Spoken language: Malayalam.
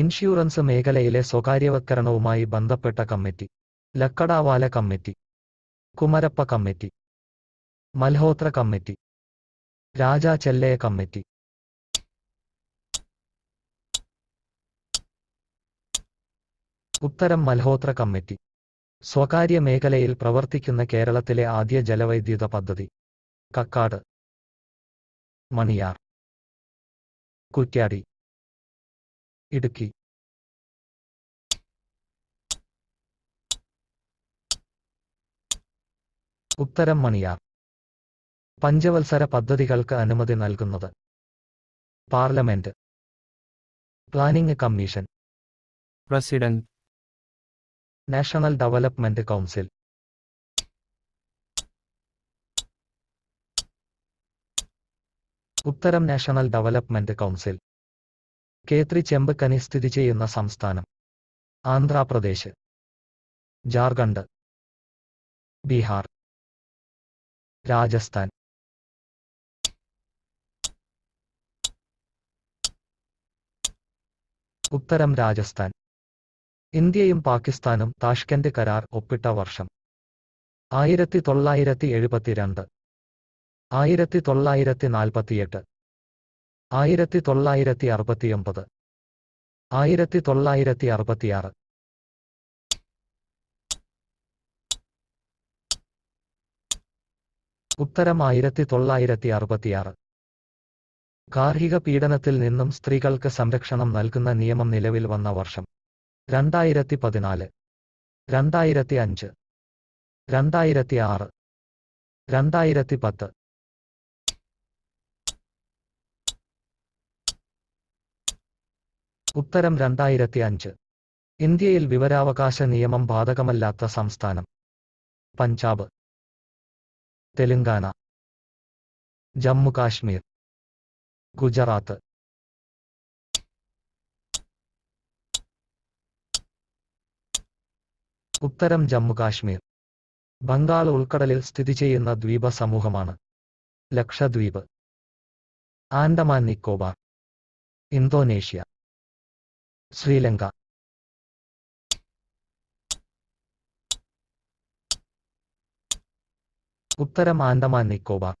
ഇൻഷുറൻസ് മേഖലയിലെ സ്വകാര്യവൽക്കരണവുമായി ബന്ധപ്പെട്ട committee Lakdawala committee Kumarappa committee Malhotra committee Raja Chelliah committee ഉത്തരം മൽഹോത്ര കമ്മിറ്റി സ്വകാര്യ മേഖലയിൽ പ്രവർത്തിക്കുന്ന കേരളത്തിലെ ആദ്യ ജലവൈദ്യുത പദ്ധതി കക്കാട് മണിയാർ കുറ്റ്യാടി ഇടുക്കി ഉത്തരം മണിയാർ പഞ്ചവത്സര പദ്ധതികൾക്ക് അനുമതി നൽകുന്നത് parliament planning commission president national development council ഉത്തരം നാഷണൽ ഡെവലപ്മെന്റ് കൗൺസിൽ കേത്രി ചെമ്പക്കനി സ്ഥിതി ചെയ്യുന്ന സംസ്ഥാനം ആന്ധ്രാപ്രദേശ് ജാർഖണ്ഡ് ബീഹാർ രാജസ്ഥാൻ ഉത്തരം രാജസ്ഥാൻ ഇന്ത്യയും പാകിസ്ഥാനും താഷ്കന്റ് കരാർ ഒപ്പിട്ട വർഷം ആയിരത്തി തൊള്ളായിരത്തി എഴുപത്തിരണ്ട് ആയിരത്തി തൊള്ളായിരത്തി നാൽപ്പത്തിയെട്ട് ആയിരത്തി തൊള്ളായിരത്തി അറുപത്തിയൊമ്പത് ആയിരത്തി തൊള്ളായിരത്തി അറുപത്തിയാറ് ഉത്തരം ആയിരത്തി തൊള്ളായിരത്തി അറുപത്തിയാറ് ഗാർഹിക പീഡനത്തിൽ നിന്നും സ്ത്രീകൾക്ക് സംരക്ഷണം നൽകുന്ന നിയമം നിലവിൽ വന്ന വർഷം രണ്ടായിരത്തി പതിനാല് രണ്ടായിരത്തി അഞ്ച് രണ്ടായിരത്തി ആറ് രണ്ടായിരത്തി പത്ത് ഉത്തരം രണ്ടായിരത്തി അഞ്ച് ഇന്ത്യയിൽ വിവരാവകാശ നിയമം ബാധകമല്ലാത്ത സംസ്ഥാനം പഞ്ചാബ് തെലുങ്കാന ജമ്മു കാശ്മീർ ഗുജറാത്ത് ഉത്തരം ജമ്മു കാശ്മീർ ബംഗാൾ ഉൾക്കടലിൽ സ്ഥിതി ചെയ്യുന്ന ദ്വീപ സമൂഹമാണ് ലക്ഷദ്വീപ് ആൻഡമാൻ നിക്കോബാർ ഇന്തോനേഷ്യ ശ്രീലങ്ക ഉത്തരം ആൻഡമാൻ നിക്കോബാർ